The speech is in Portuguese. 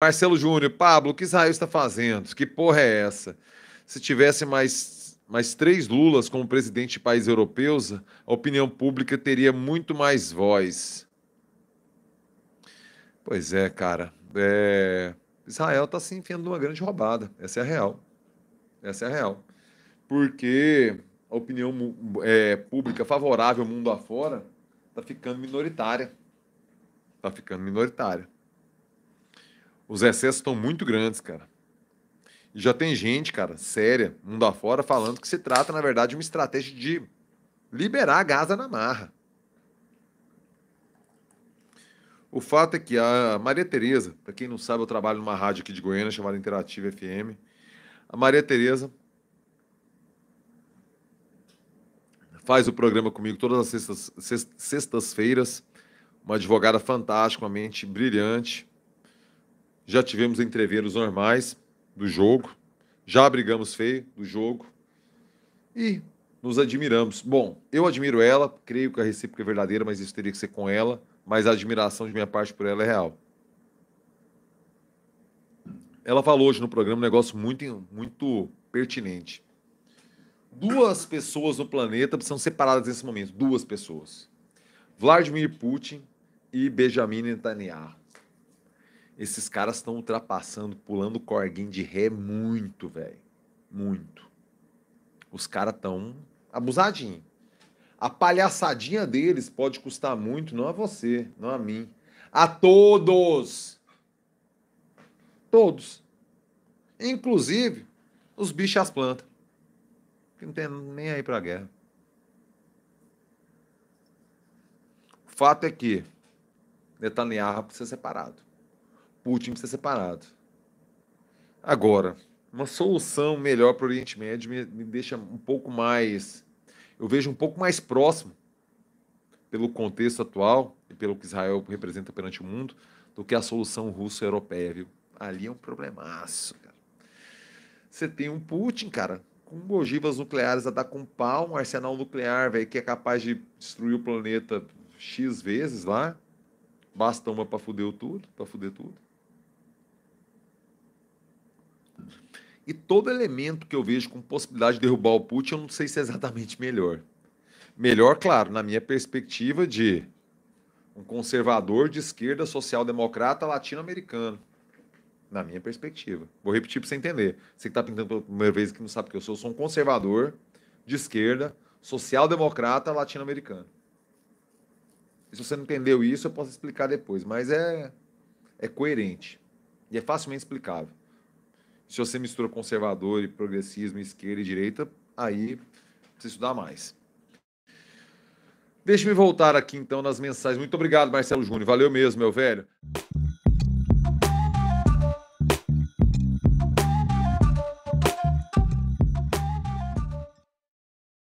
Marcelo Júnior, Pablo, o que Israel está fazendo? Que porra é essa? Se tivesse mais, mais três Lulas como presidente de países europeus, a opinião pública teria muito mais voz. Pois é, cara. É... Israel está se enfiando numa grande roubada. Essa é a real. Essa é a real. Porque a opinião é, pública favorável ao mundo afora está ficando minoritária. Está ficando minoritária. Os excessos estão muito grandes, cara. E já tem gente, cara, séria, mundo afora, falando que se trata, na verdade, de uma estratégia de liberar a Gaza na marra. O fato é que a Maria Tereza, para quem não sabe, eu trabalho numa rádio aqui de Goiânia chamada Interativa FM. A Maria Tereza faz o programa comigo todas as sextas-feiras. Sextas uma advogada fantástica, uma mente brilhante já tivemos entrevistas normais do jogo, já brigamos feio do jogo e nos admiramos. Bom, eu admiro ela, creio que a recíproca é verdadeira, mas isso teria que ser com ela, mas a admiração de minha parte por ela é real. Ela falou hoje no programa um negócio muito, muito pertinente. Duas pessoas no planeta são separadas nesse momento. Duas pessoas. Vladimir Putin e Benjamin Netanyahu. Esses caras estão ultrapassando, pulando corguinho de ré muito, velho. Muito. Os caras estão abusadinho. A palhaçadinha deles pode custar muito, não a você, não a mim. A todos. Todos. Inclusive os bichos e as plantas. Que não tem nem aí pra guerra. O fato é que Netanyahu precisa ser separado o time ser separado. Agora, uma solução melhor para o Oriente Médio me, me deixa um pouco mais. Eu vejo um pouco mais próximo, pelo contexto atual e pelo que Israel representa perante o mundo, do que a solução russo-europeia, viu? Ali é um problemaço, cara. Você tem um Putin, cara, com ogivas nucleares a dar com pau, um arsenal nuclear, velho, que é capaz de destruir o planeta X vezes lá. Basta uma para fuder tudo, para fuder tudo. E todo elemento que eu vejo com possibilidade de derrubar o Putin, eu não sei se é exatamente melhor. Melhor, claro, na minha perspectiva de um conservador de esquerda, social-democrata, latino-americano. Na minha perspectiva. Vou repetir para você entender. Você que está pintando pela primeira vez que não sabe o que eu sou, eu sou um conservador de esquerda, social-democrata, latino-americano. Se você não entendeu isso, eu posso explicar depois, mas é, é coerente e é facilmente explicável. Se você mistura conservador e progressismo, esquerda e direita, aí precisa estudar mais. Deixa me voltar aqui então nas mensagens. Muito obrigado, Marcelo Júnior. Valeu mesmo, meu velho.